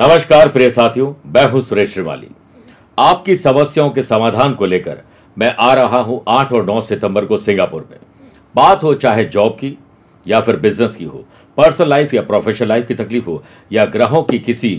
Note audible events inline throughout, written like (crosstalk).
नमस्कार प्रिय साथियों मैं हूं सुरेश श्रीमाली आपकी समस्याओं के समाधान को लेकर मैं आ रहा हूं आठ और नौ सितंबर को सिंगापुर में बात हो चाहे जॉब की या फिर बिजनेस की हो पर्सनल लाइफ या प्रोफेशनल लाइफ की तकलीफ हो या ग्रहों की किसी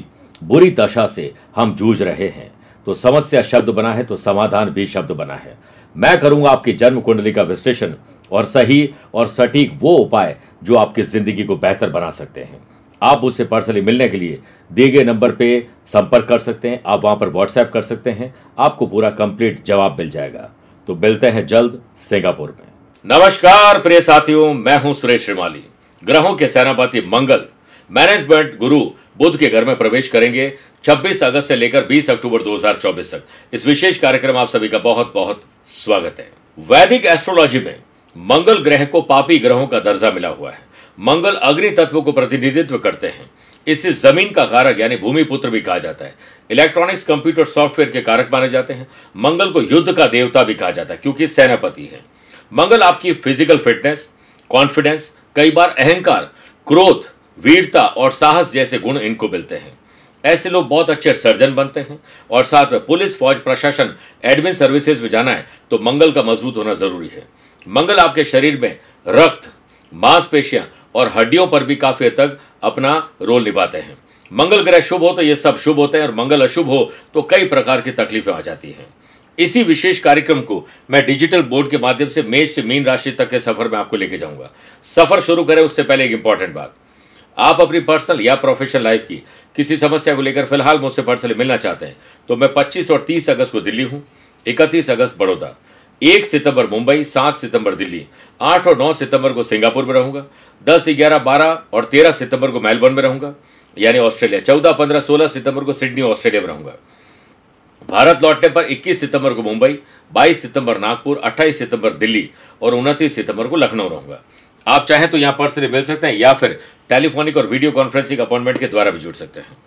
बुरी दशा से हम जूझ रहे हैं तो समस्या शब्द बना है तो समाधान भी शब्द बना है मैं करूंगा आपकी जन्म कुंडली का विश्लेषण और सही और सटीक वो उपाय जो आपकी जिंदगी को बेहतर बना सकते हैं आप उससे पर्सनली मिलने के लिए दिए गए नंबर पे संपर्क कर सकते हैं आप वहां पर व्हाट्सएप कर सकते हैं आपको पूरा कंप्लीट जवाब मिल जाएगा तो मिलते हैं जल्द सिंगापुर में नमस्कार प्रिय साथियों मैं हूं सुरेश श्रीमाली ग्रहों के सेनापति मंगल मैनेजमेंट गुरु बुद्ध के घर में प्रवेश करेंगे 26 अगस्त से लेकर 20 अक्टूबर 2024 तक इस विशेष कार्यक्रम आप सभी का बहुत बहुत स्वागत है वैदिक एस्ट्रोलॉजी में मंगल ग्रह को पापी ग्रहों का दर्जा मिला हुआ है मंगल अग्नि तत्व को प्रतिनिधित्व करते हैं इसे जमीन का कारक यानी भूमि पुत्र भी कहा जाता है इलेक्ट्रॉनिक्स कंप्यूटर सॉफ्टवेयर के कारक माने जाते हैं मंगल को युद्ध का देवता भी कहा जाता है क्योंकि सेनापति है मंगल आपकी फिजिकल फिटनेस कॉन्फिडेंस कई बार अहंकार क्रोध वीरता और साहस जैसे गुण इनको मिलते हैं ऐसे लोग बहुत अच्छे सर्जन बनते हैं और साथ में पुलिस फौज प्रशासन एडमिन सर्विसेज में जाना है तो मंगल का मजबूत होना जरूरी है मंगल आपके शरीर में रक्त मांसपेशियां और हड्डियों पर भी काफी हद तक अपना रोल निभाते हैं मंगल ग्रह शुभ हो तो ये सब शुभ होते हैं और मंगल अशुभ हो तो कई प्रकार की तकलीफें आ जाती हैं इसी विशेष कार्यक्रम को मैं डिजिटल बोर्ड के माध्यम से मेष से मीन राशि तक के सफर में आपको लेके जाऊंगा सफर शुरू करें उससे पहले एक इंपॉर्टेंट बात आप अपनी पर्सनल या प्रोफेशनल लाइफ की किसी समस्या को लेकर फिलहाल मुझसे पर्सनली मिलना चाहते हैं तो मैं 25 और 30 अगस्त को दिल्ली हूँ 31 अगस्त बड़ौदा एक सितंबर मुंबई सात सितंबर दिल्ली आठ और नौ सितंबर को सिंगापुर में रहूंगा दस ग्यारह बारह और तेरह सितंबर को मेलबर्न में रहूंगा यानी ऑस्ट्रेलिया चौदह पंद्रह सोलह सितंबर को सिडनी ऑस्ट्रेलिया में रहूंगा भारत लौटने पर 21 सितंबर को मुंबई 22 सितंबर नागपुर 28 सितंबर दिल्ली और उनतीस सितंबर को लखनऊ रहूंगा आप चाहें तो यहां पर से मिल सकते हैं या फिर टेलीफोनिक और वीडियो कॉन्फ्रेंसिंग अपॉइंटमेंट के द्वारा भी जुड़ सकते हैं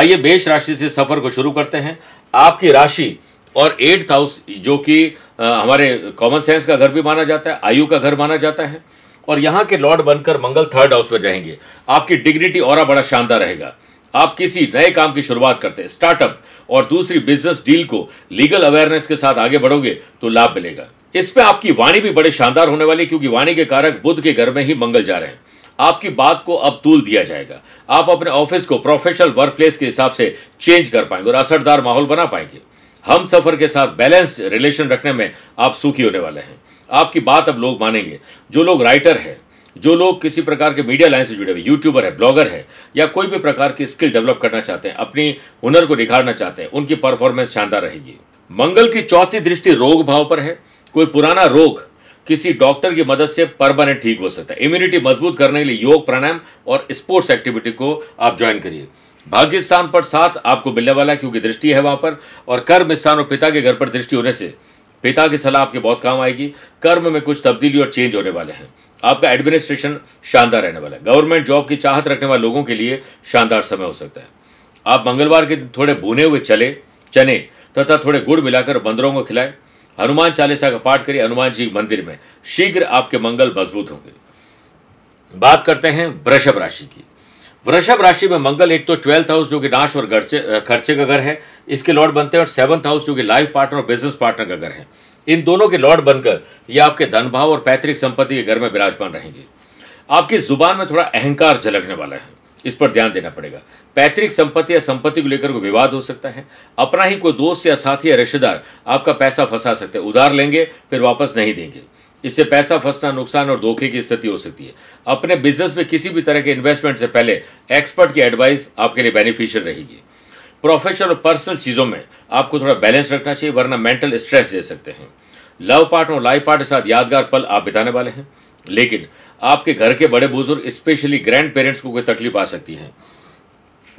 आइए बेश राशि से सफर को शुरू करते हैं आपकी राशि और एट्थ हाउस जो कि हमारे कॉमन सेंस का घर भी माना जाता है आयु का घर माना जाता है और यहाँ के लॉर्ड बनकर मंगल थर्ड हाउस में रहेंगे आपकी डिग्निटी और बड़ा शानदार रहेगा आप किसी नए काम की शुरुआत करते हैं स्टार्टअप और दूसरी बिजनेस डील को लीगल अवेयरनेस के साथ आगे बढ़ोगे तो लाभ मिलेगा इसमें आपकी वाणी भी बड़े शानदार होने वाली क्योंकि वाणी के कारक बुद्ध के घर में ही मंगल जा रहे हैं आपकी बात को अब तूल दिया जाएगा आप अपने ऑफिस को प्रोफेशनल वर्क प्लेस के हिसाब से चेंज कर पाएंगे और असरदार माहौल बना पाएंगे हम सफर के साथ बैलेंस रिलेशन रखने में आप सुखी होने वाले हैं आपकी बात अब लोग मानेंगे जो लोग राइटर है जो लोग किसी प्रकार के मीडिया लाइन से जुड़े हुए यूट्यूबर है ब्लॉगर है या कोई भी प्रकार की स्किल डेवलप करना चाहते हैं अपनी हुनर को निखारना चाहते हैं उनकी परफॉर्मेंस शानदार रहेगी मंगल की चौथी दृष्टि रोग भाव पर है कोई पुराना रोग किसी डॉक्टर की मदद से परमानेंट ठीक हो सकता है इम्यूनिटी मजबूत करने के लिए योग प्राणायाम और स्पोर्ट्स एक्टिविटी को आप ज्वाइन करिए भाग्य स्थान पर साथ आपको मिलने वाला है क्योंकि दृष्टि है वहां पर और कर्म स्थान और पिता के घर पर दृष्टि होने से पिता की सलाह आपके बहुत काम आएगी कर्म में कुछ तब्दीली और चेंज होने वाले हैं आपका एडमिनिस्ट्रेशन शानदार रहने वाला है गवर्नमेंट जॉब की चाहत रखने वाले लोगों के लिए शानदार समय हो सकता है आप मंगलवार के दिन थोड़े भुने हुए चले चने तथा थोड़े गुड़ मिलाकर बंदरों को खिलाए हनुमान चालीसा का पाठ करिए हनुमान जी मंदिर में शीघ्र आपके मंगल मजबूत होंगे बात करते हैं वृषभ राशि की वृषभ राशि में मंगल एक तो ट्वेल्थ हाउस जो कि नाश और खर्चे का घर है इसके लॉर्ड बनते हैं और सेवंथ हाउस जो कि लाइफ पार्टनर और बिजनेस पार्टनर का घर है इन दोनों के लॉर्ड बनकर ये आपके धन भाव और पैतृक संपत्ति के घर में विराजमान रहेंगे आपकी जुबान में थोड़ा अहंकार झलकने वाला है इस पर ध्यान देना पड़ेगा पैतृक संपत्ति या संपत्ति को लेकर कोई विवाद हो सकता है अपना ही कोई दोस्त या साथी या रिश्तेदार आपका पैसा फंसा सकते हैं उधार लेंगे फिर वापस नहीं देंगे इससे पैसा फंसना नुकसान और धोखे की स्थिति हो सकती है अपने बिजनेस में किसी भी तरह के इन्वेस्टमेंट से पहले एक्सपर्ट की एडवाइस आपके लिए बेनिफिशियल रहेगी प्रोफेशनल और पर्सनल चीज़ों में आपको थोड़ा बैलेंस रखना चाहिए वरना मेंटल स्ट्रेस दे सकते हैं लव पार्ट और लाइफ पार्ट के साथ यादगार पल आप बिताने वाले हैं लेकिन आपके घर के बड़े बुजुर्ग स्पेशली ग्रैंड पेरेंट्स को कोई तकलीफ आ सकती है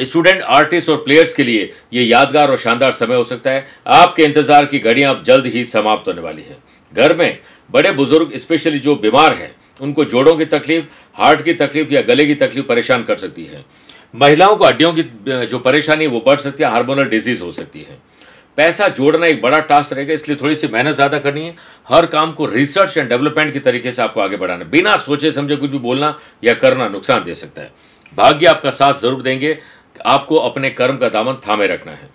स्टूडेंट आर्टिस्ट और प्लेयर्स के लिए ये यादगार और शानदार समय हो सकता है आपके इंतजार की घड़ियां अब जल्द ही समाप्त होने वाली है घर में बड़े बुजुर्ग स्पेशली जो बीमार हैं उनको जोड़ों की तकलीफ हार्ट की तकलीफ या गले की तकलीफ परेशान कर सकती है महिलाओं को हड्डियों की जो परेशानी है वो बढ़ सकती है हार्मोनल डिजीज हो सकती है पैसा जोड़ना एक बड़ा टास्क रहेगा इसलिए थोड़ी सी मेहनत ज़्यादा करनी है हर काम को रिसर्च एंड डेवलपमेंट के तरीके से आपको आगे बढ़ाना बिना सोचे समझे कुछ भी बोलना या करना नुकसान दे सकता है भाग्य आपका साथ जरूर देंगे आपको अपने कर्म का दामन थामे रखना है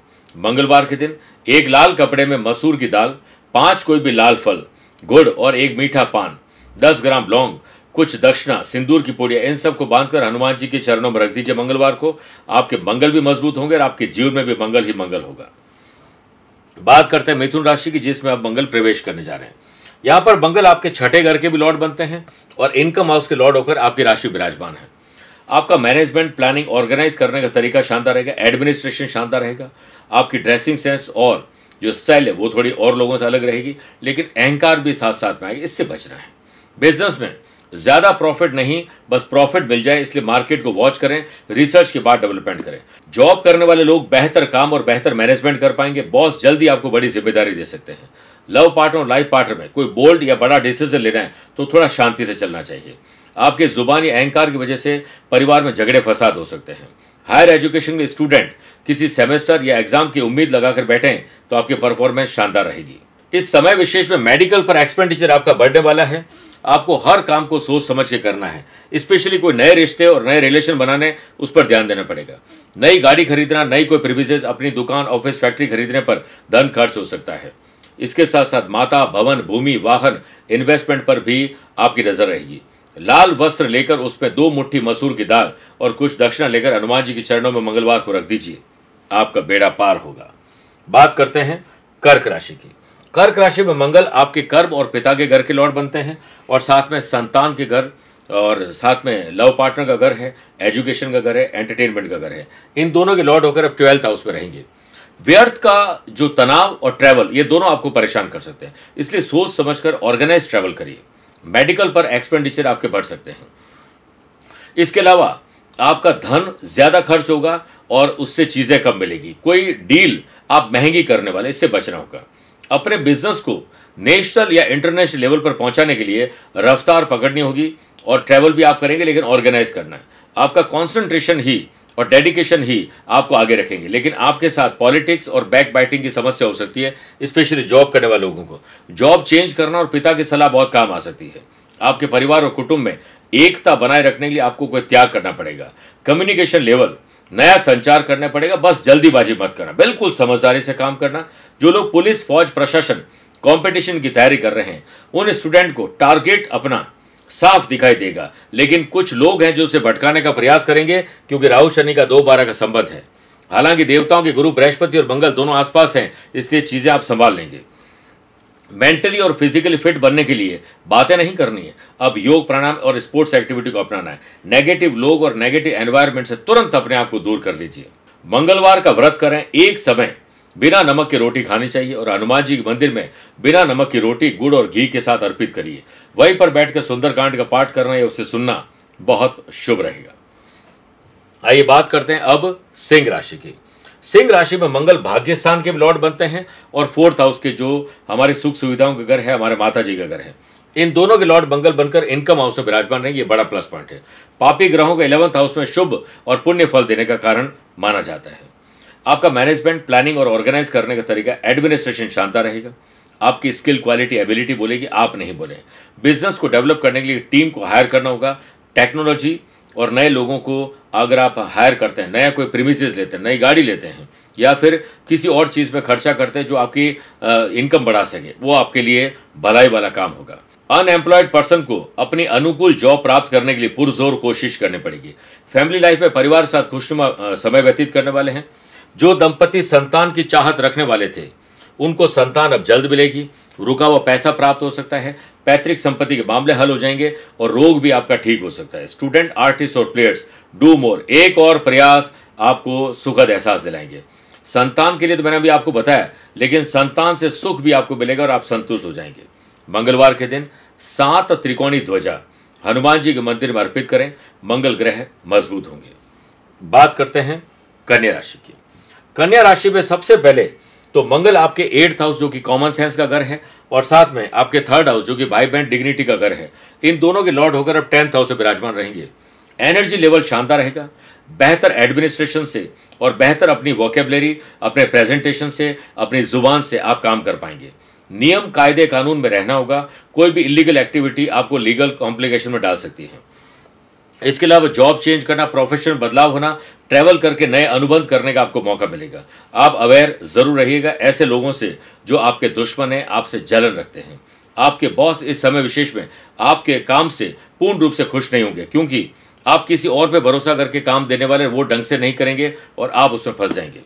मंगलवार के दिन एक लाल कपड़े में मसूर की दाल पांच कोई भी लाल फल गुड़ और एक मीठा पान दस ग्राम लौंग कुछ दक्षिणा सिंदूर की पोड़िया इन सबको बांधकर हनुमान जी के चरणों में रख दीजिए मंगलवार को आपके मंगल भी मजबूत होंगे और आपके जीवन में भी मंगल ही मंगल होगा बात करते हैं मिथुन राशि की जिसमें आप मंगल प्रवेश करने जा रहे हैं यहां पर मंगल आपके छठे घर के भी लॉर्ड बनते हैं और इनकम हाउस के लॉर्ड होकर आपकी राशि विराजमान है आपका मैनेजमेंट प्लानिंग ऑर्गेनाइज करने का तरीका शानदार रहेगा एडमिनिस्ट्रेशन शानदार रहेगा आपकी ड्रेसिंग सेंस और जो स्टाइल है वो थोड़ी और लोगों से अलग रहेगी लेकिन अहंकार भी साथ साथ में आएगा इससे बचना है बिजनेस में ज़्यादा प्रॉफिट नहीं बस प्रॉफिट मिल जाए इसलिए मार्केट को वॉच करें रिसर्च के बाद डेवलपमेंट करें जॉब करने वाले लोग बेहतर काम और बेहतर मैनेजमेंट कर पाएंगे बॉस जल्दी आपको बड़ी जिम्मेदारी दे सकते हैं लव पार्टनर और लाइफ पार्टनर में कोई बोल्ड या बड़ा डिसीजन लेना है तो थोड़ा शांति से चलना चाहिए आपके जुबानी अहंकार की वजह से परिवार में झगड़े फसाद हो सकते हैं हायर एजुकेशन के स्टूडेंट किसी सेमेस्टर या एग्जाम की उम्मीद लगाकर बैठे तो आपकी परफॉर्मेंस शानदार रहेगी इस समय विशेष में मेडिकल पर एक्सपेंडिचर आपका बढ़ने वाला है आपको हर काम को सोच समझ के करना है स्पेशली कोई नए रिश्ते और नए रिलेशन बनाने उस पर ध्यान देना पड़ेगा नई गाड़ी खरीदना नई कोई प्रिविजेज अपनी दुकान ऑफिस फैक्ट्री खरीदने पर धन खर्च हो सकता है इसके साथ साथ माता भवन भूमि वाहन इन्वेस्टमेंट पर भी आपकी नजर रहेगी लाल वस्त्र लेकर उस पर दो मुट्ठी मसूर की दाल और कुछ दक्षिणा लेकर हनुमान जी के चरणों में मंगलवार को रख दीजिए आपका बेड़ा पार होगा बात करते हैं कर्क राशि की कर्क राशि में मंगल आपके कर्म और पिता के घर के लॉर्ड बनते हैं और साथ में संतान के घर और साथ में लव पार्टनर का घर है एजुकेशन का घर है एंटरटेनमेंट का घर है इन दोनों के लॉर्ड होकर आप ट्वेल्थ हाउस में रहेंगे व्यर्थ का जो तनाव और ट्रैवल ये दोनों आपको परेशान कर सकते हैं इसलिए सोच समझकर ऑर्गेनाइज ट्रैवल करिए मेडिकल पर एक्सपेंडिचर आपके बढ़ सकते हैं इसके अलावा आपका धन ज़्यादा खर्च होगा और उससे चीज़ें कम मिलेगी कोई डील आप महंगी करने वाले इससे बचना होगा अपने बिजनेस को नेशनल या इंटरनेशनल लेवल पर पहुंचाने के लिए रफ्तार पकड़नी होगी और ट्रैवल भी आप करेंगे लेकिन ऑर्गेनाइज करना है आपका कॉन्सेंट्रेशन ही और डेडिकेशन ही आपको आगे रखेंगे लेकिन आपके साथ पॉलिटिक्स और बैक बाइटिंग की समस्या हो सकती है स्पेशली जॉब करने वाले लोगों को जॉब चेंज करना और पिता की सलाह बहुत काम आ सकती है आपके परिवार और कुटुंब में एकता बनाए रखने के लिए आपको कोई त्याग करना पड़ेगा कम्युनिकेशन लेवल नया संचार करना पड़ेगा बस जल्दीबाजी मत करना बिल्कुल समझदारी से काम करना जो लोग पुलिस फौज प्रशासन कंपटीशन की तैयारी कर रहे हैं उन स्टूडेंट को टारगेट अपना साफ दिखाई देगा लेकिन कुछ लोग हैं जो उसे भटकाने का प्रयास करेंगे क्योंकि राहु शनि का दो बारह का संबंध है हालांकि देवताओं के गुरु बृहस्पति और मंगल दोनों आसपास हैं इसलिए चीज़ें आप संभाल लेंगे मेंटली और फिजिकली फिट बनने के लिए बातें नहीं करनी है अब योग प्राणायाम और स्पोर्ट्स एक्टिविटी को अपनाना है नेगेटिव लोग और नेगेटिव एनवायरमेंट से तुरंत अपने आप को दूर कर लीजिए मंगलवार का व्रत करें एक समय बिना नमक की रोटी खानी चाहिए और हनुमान जी के मंदिर में बिना नमक की रोटी गुड़ और घी के साथ अर्पित करिए वहीं पर बैठकर सुंदरकांड का पाठ करना या उसे सुनना बहुत शुभ रहेगा आइए बात करते हैं अब सिंह राशि की सिंह राशि में मंगल भाग्य स्थान के लॉर्ड बनते हैं और फोर्थ हाउस के जो हमारे सुख सुविधाओं के घर है हमारे माता जी का घर है इन दोनों के लॉर्ड मंगल बनकर इनकम हाउस में विराजमान रहे ये बड़ा प्लस पॉइंट है पापी ग्रहों का इलेवंथ हाउस में शुभ और पुण्य फल देने का कारण माना जाता है आपका मैनेजमेंट प्लानिंग और ऑर्गेनाइज करने का तरीका एडमिनिस्ट्रेशन शानदार रहेगा आपकी स्किल क्वालिटी एबिलिटी बोलेगी आप नहीं बोले बिजनेस को डेवलप करने के लिए टीम को हायर करना होगा टेक्नोलॉजी और नए लोगों को अगर आप हायर करते हैं नया कोई प्रीमिस लेते हैं नई गाड़ी लेते हैं या फिर किसी और चीज़ में खर्चा करते हैं जो आपकी इनकम बढ़ा सके वो आपके लिए भलाई वाला काम होगा अनएम्प्लॉयड पर्सन को अपनी अनुकूल जॉब प्राप्त करने के लिए पुरजोर कोशिश करनी पड़ेगी फैमिली लाइफ में परिवार के साथ खुशनुमा समय व्यतीत करने वाले हैं जो दंपति संतान की चाहत रखने वाले थे उनको संतान अब जल्द मिलेगी रुका हुआ पैसा प्राप्त हो सकता है पैतृक संपत्ति के मामले हल हो जाएंगे और रोग भी आपका ठीक हो सकता है स्टूडेंट आर्टिस्ट और प्लेयर्स डू मोर एक और प्रयास आपको सुखद एहसास दिलाएंगे संतान के लिए तो मैंने अभी आपको बताया लेकिन संतान से सुख भी आपको मिलेगा और आप संतुष्ट हो जाएंगे मंगलवार के दिन सात त्रिकोणी ध्वजा हनुमान जी के मंदिर में अर्पित करें मंगल ग्रह मजबूत होंगे बात करते हैं कन्या राशि की कन्या राशि में सबसे पहले तो मंगल आपके एट्थ हाउस जो कि कॉमन सेंस का घर है और साथ में आपके थर्ड हाउस जो कि भाई बहन डिग्निटी का घर है इन दोनों के लॉर्ड होकर अब टेंथ हाउस में विराजमान रहेंगे एनर्जी लेवल शानदार रहेगा बेहतर एडमिनिस्ट्रेशन से और बेहतर अपनी वोकेबलरी अपने प्रेजेंटेशन से अपनी जुबान से आप काम कर पाएंगे नियम कायदे कानून में रहना होगा कोई भी इलीगल एक्टिविटी आपको लीगल कॉम्प्लिकेशन में डाल सकती है इसके अलावा जॉब चेंज करना प्रोफेशन बदलाव होना ट्रैवल करके नए अनुबंध करने का आपको मौका मिलेगा आप अवेयर जरूर रहिएगा ऐसे लोगों से जो आपके दुश्मन हैं आपसे जलन रखते हैं आपके बॉस इस समय विशेष में आपके काम से पूर्ण रूप से खुश नहीं होंगे क्योंकि आप किसी और पे भरोसा करके काम देने वाले वो ढंग से नहीं करेंगे और आप उसमें फंस जाएंगे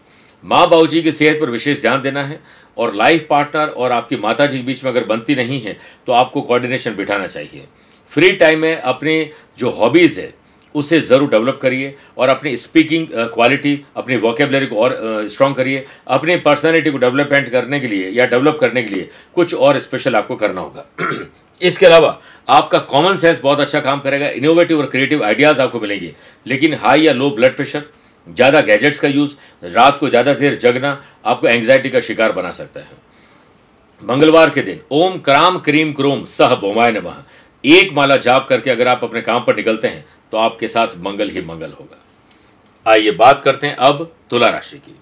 माँ बाबू जी की सेहत पर विशेष ध्यान देना है और लाइफ पार्टनर और आपकी माता जी के बीच में अगर बनती नहीं है तो आपको कोऑर्डिनेशन बिठाना चाहिए फ्री टाइम में अपनी जो हॉबीज़ है उसे ज़रूर डेवलप करिए और अपनी स्पीकिंग क्वालिटी अपनी वोकेबलरी को और स्ट्रॉन्ग करिए अपनी पर्सनैलिटी को डेवलपमेंट करने के लिए या डेवलप करने के लिए कुछ और स्पेशल आपको करना होगा (clears throat) इसके अलावा आपका कॉमन सेंस बहुत अच्छा काम करेगा इनोवेटिव और क्रिएटिव आइडियाज़ आपको मिलेंगे लेकिन हाई या लो ब्लड प्रेशर ज़्यादा गैजेट्स का यूज़ रात को ज़्यादा देर जगना आपको एंग्जाइटी का शिकार बना सकता है मंगलवार के दिन ओम क्राम क्रीम क्रोम सह बोमाय नमः एक माला जाप करके अगर आप अपने काम पर निकलते हैं तो आपके साथ मंगल ही मंगल होगा आइए बात करते हैं अब तुला राशि की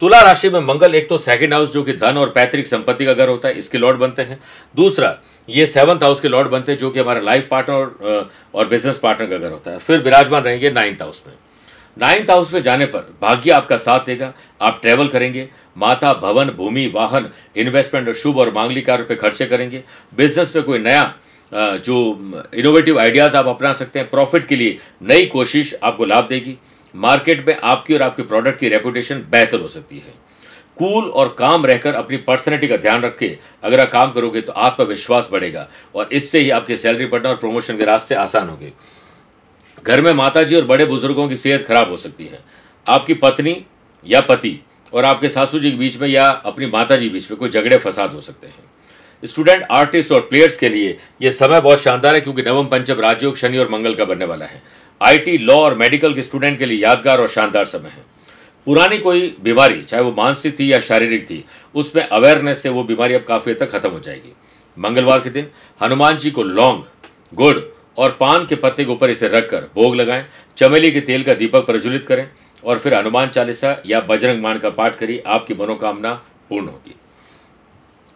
तुला राशि में मंगल एक तो सेकंड हाउस जो कि धन और पैतृक संपत्ति का घर होता है इसके लॉर्ड बनते हैं दूसरा ये सेवंथ हाउस के लॉर्ड बनते हैं जो कि हमारे लाइफ पार्टनर और बिजनेस पार्टनर का घर होता है फिर विराजमान रहेंगे नाइन्थ हाउस में नाइन्थ हाउस में जाने पर भाग्य आपका साथ देगा आप ट्रेवल करेंगे माता भवन भूमि वाहन इन्वेस्टमेंट शुभ और मांगली कार्य पर खर्चे करेंगे बिजनेस पे कोई नया जो इनोवेटिव आइडियाज़ आप अपना सकते हैं प्रॉफिट के लिए नई कोशिश आपको लाभ देगी मार्केट में आपकी और आपके प्रोडक्ट की रेपुटेशन बेहतर हो सकती है कूल और काम रहकर अपनी पर्सनैलिटी का ध्यान रख के अगर आप काम करोगे तो आत्मविश्वास बढ़ेगा और इससे ही आपके सैलरी बढ़ना और प्रमोशन के रास्ते आसान होंगे घर में माताजी और बड़े बुजुर्गों की सेहत खराब हो सकती है आपकी पत्नी या पति और आपके सासू जी के बीच में या अपनी माता जी बीच में कोई झगड़े फसाद हो सकते हैं स्टूडेंट आर्टिस्ट और प्लेयर्स के लिए यह समय बहुत शानदार है क्योंकि नवम पंचम राजयोग शनि और मंगल का बनने वाला है आईटी लॉ और मेडिकल के स्टूडेंट के लिए यादगार और शानदार समय है पुरानी कोई बीमारी चाहे वो मानसिक थी या शारीरिक थी उसमें अवेयरनेस से वो बीमारी अब काफ़ी हद तक खत्म हो जाएगी मंगलवार के दिन हनुमान जी को लौंग गुड़ और पान के पत्ते के ऊपर इसे रखकर भोग लगाएं चमेली के तेल का दीपक प्रज्वलित करें और फिर हनुमान चालीसा या बजरंग मान का पाठ करिए आपकी मनोकामना पूर्ण होगी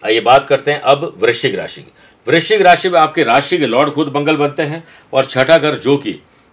आइए बात करते हैं अब वृश्चिक राशि की वृश्चिक राशि में आपके राशि के लॉर्ड खुद मंगल बनते हैं और छठा घर जो कि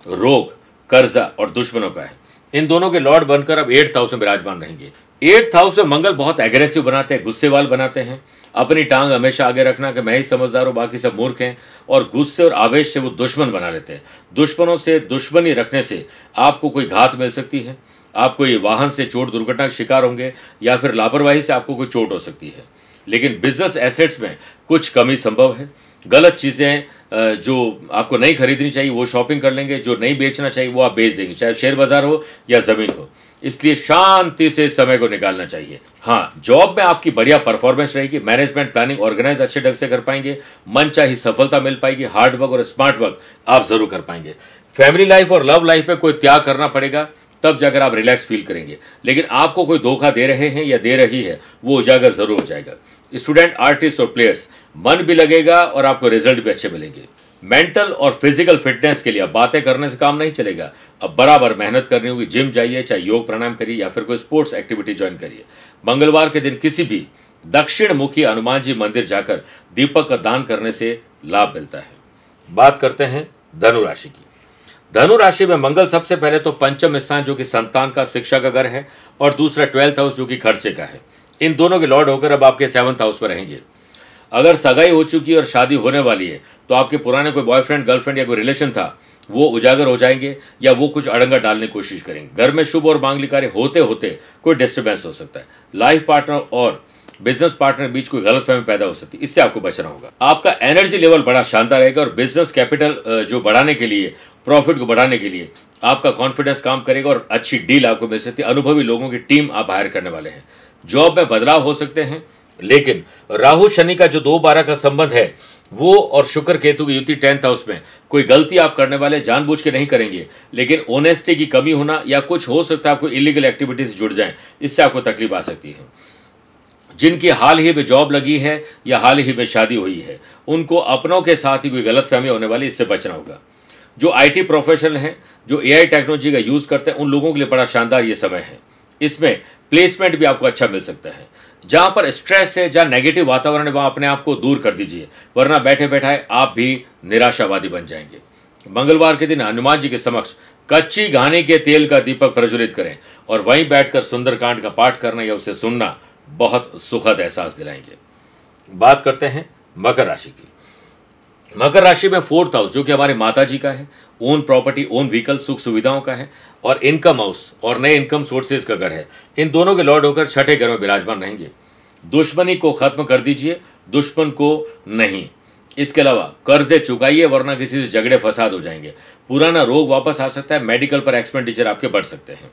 रोग कर्जा और दुश्मनों का है इन दोनों के लॉर्ड बनकर अब एट्थ हाउस में विराजमान रहेंगे एट्थ हाउस में मंगल बहुत एग्रेसिव बनाते हैं गुस्सेवाल बनाते हैं अपनी टांग हमेशा आगे रखना कि मैं ही समझदार हूँ बाकी सब मूर्ख हैं और गुस्से और आवेश से वो दुश्मन बना लेते हैं दुश्मनों से दुश्मनी रखने से आपको कोई घात मिल सकती है आप कोई वाहन से चोट दुर्घटना का शिकार होंगे या फिर लापरवाही से आपको कोई चोट हो सकती है लेकिन बिजनेस एसेट्स में कुछ कमी संभव है गलत चीज़ें जो आपको नहीं खरीदनी चाहिए वो शॉपिंग कर लेंगे जो नहीं बेचना चाहिए वो आप बेच देंगे चाहे शेयर बाजार हो या ज़मीन हो इसलिए शांति से समय को निकालना चाहिए हाँ जॉब में आपकी बढ़िया परफॉर्मेंस रहेगी मैनेजमेंट प्लानिंग ऑर्गेनाइज अच्छे ढंग से कर पाएंगे मन चाहिए सफलता मिल पाएगी हार्ड वर्क और स्मार्ट वर्क आप जरूर कर पाएंगे फैमिली लाइफ और लव लाइफ में कोई त्याग करना पड़ेगा तब जाकर आप रिलैक्स फील करेंगे लेकिन आपको कोई धोखा दे रहे हैं या दे रही है वो उजागर जरूर हो जाएगा स्टूडेंट आर्टिस्ट और प्लेयर्स मन भी लगेगा और आपको रिजल्ट भी अच्छे मिलेंगे मेंटल और फिजिकल फिटनेस के लिए अब बातें करने से काम नहीं चलेगा अब बराबर मेहनत करनी होगी जिम जाइए चाहे योग प्राणायाम करिए या फिर कोई स्पोर्ट्स एक्टिविटी ज्वाइन करिए मंगलवार के दिन किसी भी दक्षिण मुखी हनुमान जी मंदिर जाकर दीपक का दान करने से लाभ मिलता है बात करते हैं धनुराशि की धनुराशि में मंगल सबसे पहले तो पंचम स्थान जो कि संतान का शिक्षा का घर है और दूसरा ट्वेल्थ हाउस जो कि खर्चे का है इन दोनों के लॉर्ड होकर अब आपके सेवंथ हाउस पर रहेंगे अगर सगाई हो चुकी है और शादी होने वाली है तो आपके पुराने कोई बॉयफ्रेंड गर्लफ्रेंड या कोई रिलेशन था वो उजागर हो जाएंगे या वो कुछ अड़ंगा डालने की कोशिश करेंगे घर में शुभ और मांगलिक कार्य होते होते कोई डिस्टर्बेंस हो सकता है लाइफ पार्टनर और बिजनेस पार्टनर बीच कोई गलत फहमी पैदा हो सकती है इससे आपको बचना होगा आपका एनर्जी लेवल बड़ा शानदार रहेगा और बिजनेस कैपिटल जो बढ़ाने के लिए प्रॉफिट को बढ़ाने के लिए आपका कॉन्फिडेंस काम करेगा और अच्छी डील आपको मिल सकती है अनुभवी लोगों की टीम आप हायर करने वाले हैं जॉब में बदलाव हो सकते हैं लेकिन राहु शनि का जो दो बारह का संबंध है वो और शुक्र केतु की युति टेंथ हाउस में कोई गलती आप करने वाले जानबूझ के नहीं करेंगे लेकिन ओनेस्टी की कमी होना या कुछ हो सकता है आपको इलीगल एक्टिविटीज जुड़ जाए इससे आपको तकलीफ आ सकती है जिनकी हाल ही में जॉब लगी है या हाल ही में शादी हुई है उनको अपनों के साथ ही कोई गलत फहमी होने वाली इससे बचना होगा जो आईटी प्रोफेशनल हैं जो एआई टेक्नोलॉजी का यूज़ करते हैं उन लोगों के लिए बड़ा शानदार ये समय है इसमें प्लेसमेंट भी आपको अच्छा मिल सकता है जहां पर स्ट्रेस है जहां नेगेटिव वातावरण है वहां अपने आप को दूर कर दीजिए वरना बैठे बैठाए आप भी निराशावादी बन जाएंगे मंगलवार के दिन हनुमान जी के समक्ष कच्ची घाने के तेल का दीपक प्रज्वलित करें और वहीं बैठकर सुंदरकांड का पाठ करना या उसे सुनना बहुत सुखद एहसास दिलाएंगे बात करते हैं मकर राशि की मकर राशि में फोर्थ हाउस जो कि हमारे माता जी का है ओन प्रॉपर्टी ओन व्हीकल सुख सुविधाओं का है और इनकम हाउस और नए इनकम सोर्सेज का घर है इन दोनों के लॉर्ड होकर छठे घर में विराजमान रहेंगे दुश्मनी को खत्म कर दीजिए दुश्मन को नहीं इसके अलावा कर्जे चुकाइए वरना किसी से झगड़े फसाद हो जाएंगे पुराना रोग वापस आ सकता है मेडिकल पर एक्सपेंडिचर आपके बढ़ सकते हैं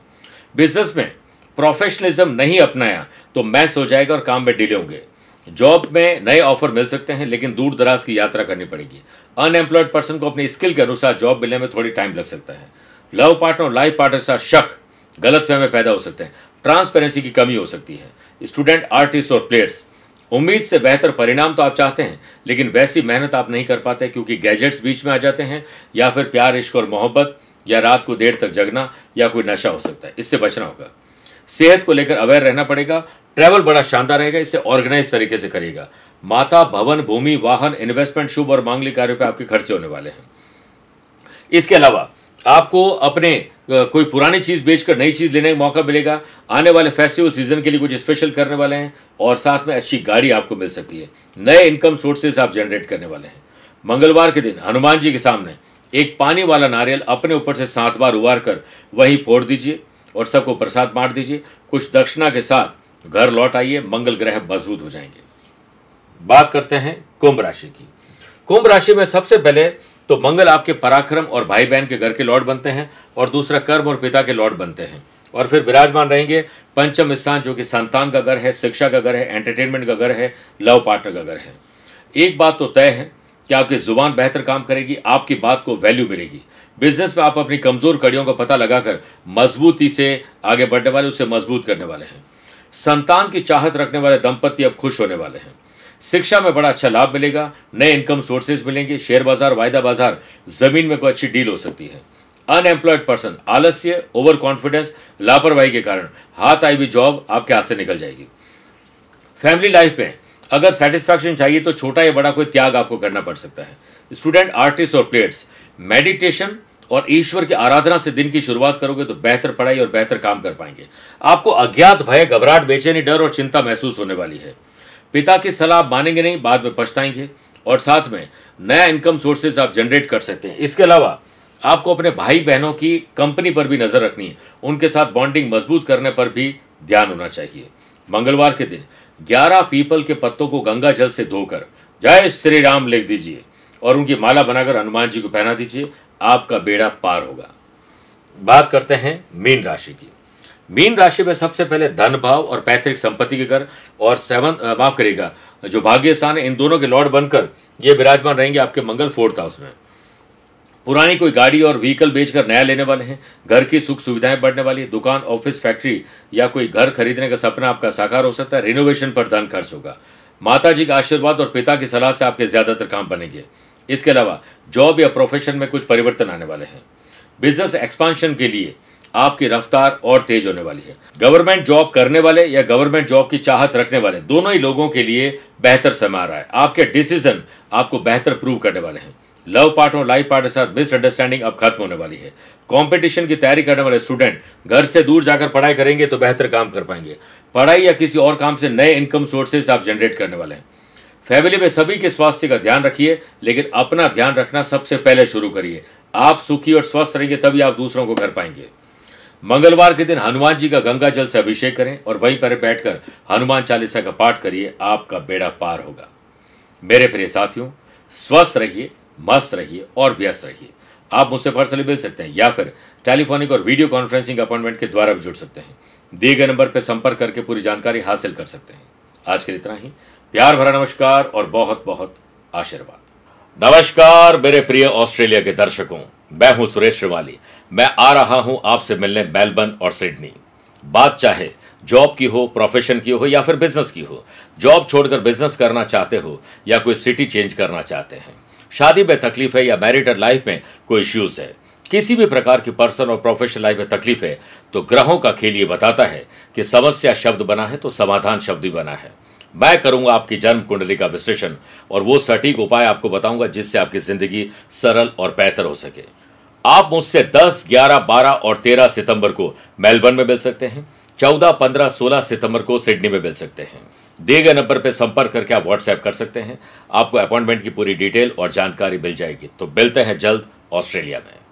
बिजनेस में प्रोफेशनलिज्म नहीं अपनाया तो मैस हो जाएगा और काम में डिले होंगे जॉब में नए ऑफर मिल सकते हैं लेकिन दूर दराज की यात्रा करनी पड़ेगी अनएम्प्लॉयड पर्सन को अपनी स्किल के अनुसार जॉब मिलने में थोड़ी टाइम लग सकता है लव पार्टनर और लाइफ पार्टनर के साथ शक गलत फहमे पैदा हो सकते हैं ट्रांसपेरेंसी की कमी हो सकती है स्टूडेंट आर्टिस्ट और प्लेयर्स उम्मीद से बेहतर परिणाम तो आप चाहते हैं लेकिन वैसी मेहनत आप नहीं कर पाते क्योंकि गैजेट्स बीच में आ जाते हैं या फिर प्यार इश्क और मोहब्बत या रात को देर तक जगना या कोई नशा हो सकता है इससे बचना होगा सेहत को लेकर अवेयर रहना पड़ेगा ट्रैवल बड़ा शानदार रहेगा इसे ऑर्गेनाइज तरीके से करिएगा माता भवन भूमि वाहन इन्वेस्टमेंट शुभ और मांगलिक कार्यों पर आपके खर्चे होने वाले हैं इसके अलावा आपको अपने कोई पुरानी चीज़ बेचकर नई चीज़ लेने का मौका मिलेगा आने वाले फेस्टिवल सीजन के लिए कुछ स्पेशल करने वाले हैं और साथ में अच्छी गाड़ी आपको मिल सकती है नए इनकम सोर्सेज आप जनरेट करने वाले हैं मंगलवार के दिन हनुमान जी के सामने एक पानी वाला नारियल अपने ऊपर से सात बार उबार कर वहीं फोड़ दीजिए और सबको प्रसाद बांट दीजिए कुछ दक्षिणा के साथ घर लौट आइए मंगल ग्रह मजबूत हो जाएंगे बात करते हैं कुंभ राशि की कुंभ राशि में सबसे पहले तो मंगल आपके पराक्रम और भाई बहन के घर के लॉर्ड बनते हैं और दूसरा कर्म और पिता के लॉर्ड बनते हैं और फिर विराजमान रहेंगे पंचम स्थान जो कि संतान का घर है शिक्षा का घर है एंटरटेनमेंट का घर है लव पार्टनर का घर है एक बात तो तय है कि आपकी जुबान बेहतर काम करेगी आपकी बात को वैल्यू मिलेगी बिजनेस में आप अपनी कमजोर कड़ियों का पता लगाकर मजबूती से आगे बढ़ने वाले उसे मजबूत करने वाले हैं संतान की चाहत रखने वाले दंपति अब खुश होने वाले हैं शिक्षा में बड़ा अच्छा लाभ मिलेगा नए इनकम सोर्सेज मिलेंगे शेयर बाजार वायदा बाजार जमीन में कोई अच्छी डील हो सकती है अनएम्प्लॉयड पर्सन आलस्य ओवर कॉन्फिडेंस लापरवाही के कारण हाथ आई हुई जॉब आपके हाथ से निकल जाएगी फैमिली लाइफ में अगर सेटिस्फैक्शन चाहिए तो छोटा या बड़ा कोई त्याग आपको करना पड़ सकता है स्टूडेंट आर्टिस्ट और प्लेयर्स मेडिटेशन और ईश्वर की आराधना से दिन की शुरुआत करोगे तो बेहतर पढ़ाई और बेहतर काम कर पाएंगे आपको अज्ञात भय घबराहट बेचैनी डर और चिंता महसूस होने वाली है पिता की सलाह मानेंगे नहीं बाद में पछताएंगे और साथ में नया इनकम सोर्सेज आप जनरेट कर सकते हैं इसके अलावा आपको अपने भाई बहनों की कंपनी पर भी नजर रखनी है उनके साथ बॉन्डिंग मजबूत करने पर भी ध्यान होना चाहिए मंगलवार के दिन 11 पीपल के पत्तों को गंगा जल से धोकर जय श्री राम लिख दीजिए और उनकी माला बनाकर हनुमान जी को पहना दीजिए आपका बेड़ा पार होगा बात करते हैं मीन राशि की मीन राशि में सबसे पहले धन भाव और पैतृक संपत्ति के घर और सेवन माफ करेगा जो भाग्यस्थान है इन दोनों के लॉर्ड बनकर ये विराजमान रहेंगे आपके मंगल फोर्थ हाउस में पुरानी कोई गाड़ी और व्हीकल बेचकर नया लेने वाले हैं घर की सुख सुविधाएं बढ़ने वाली है दुकान ऑफिस फैक्ट्री या कोई घर खरीदने का सपना आपका साकार हो सकता है रिनोवेशन पर धन खर्च होगा माता जी का आशीर्वाद और पिता की सलाह से आपके ज्यादातर काम बनेंगे इसके अलावा जॉब या प्रोफेशन में कुछ परिवर्तन आने वाले हैं बिजनेस एक्सपांशन के लिए आपकी रफ्तार और तेज होने वाली है गवर्नमेंट जॉब करने वाले या गवर्नमेंट जॉब की चाहत रखने वाले दोनों ही लोगों के लिए बेहतर समय आ रहा है आपके डिसीजन आपको बेहतर प्रूव करने वाले हैं लव पार्ट और लाइफ पार्ट के साथ मिसअंडरस्टैंडिंग अब खत्म होने वाली है कॉम्पिटिशन की तैयारी करने वाले स्टूडेंट घर से दूर जाकर पढ़ाई करेंगे तो बेहतर काम कर पाएंगे पढ़ाई या किसी और काम से नए इनकम सोर्सेस आप जनरेट करने वाले हैं फैमिली में सभी के स्वास्थ्य का ध्यान रखिए लेकिन अपना ध्यान रखना सबसे पहले शुरू करिए आप सुखी और स्वस्थ रहेंगे तभी आप दूसरों को कर पाएंगे मंगलवार के दिन हनुमान जी का गंगा जल से अभिषेक करें और वहीं पर बैठकर हनुमान चालीसा का पाठ करिए आपका बेड़ा पार होगा मेरे प्रिय साथियों स्वस्थ रहिए मस्त रहिए और व्यस्त रहिए आप मुझसे पर्सनली मिल सकते हैं या फिर टेलीफोनिक और वीडियो कॉन्फ्रेंसिंग अपॉइंटमेंट के द्वारा भी जुड़ सकते हैं दिए गए नंबर पर संपर्क करके पूरी जानकारी हासिल कर सकते हैं आज के लिए इतना ही प्यार भरा नमस्कार और बहुत बहुत आशीर्वाद नमस्कार मेरे प्रिय ऑस्ट्रेलिया के दर्शकों मैं हूं सुरेश श्रिवाली मैं आ रहा हूं आपसे मिलने मेलबर्न और सिडनी बात चाहे जॉब की हो प्रोफेशन की हो या फिर बिजनेस की हो जॉब छोड़कर बिजनेस करना चाहते हो या कोई सिटी चेंज करना चाहते हैं शादी में तकलीफ है या मैरिटल लाइफ में कोई इश्यूज है किसी भी प्रकार की पर्सनल और प्रोफेशनल लाइफ में तकलीफ है तो ग्रहों का खेल ये बताता है कि समस्या शब्द बना है तो समाधान शब्द ही बना है मैं करूंगा आपकी जन्म कुंडली का विश्लेषण और वो सटीक उपाय आपको बताऊंगा जिससे आपकी जिंदगी सरल और बेहतर हो सके आप मुझसे 10, 11, 12 और 13 सितंबर को मेलबर्न में मिल सकते हैं 14, 15, 16 सितंबर को सिडनी में मिल सकते हैं दिए गए नंबर पर संपर्क करके आप व्हाट्सएप कर सकते हैं आपको अपॉइंटमेंट की पूरी डिटेल और जानकारी मिल जाएगी तो मिलते हैं जल्द ऑस्ट्रेलिया में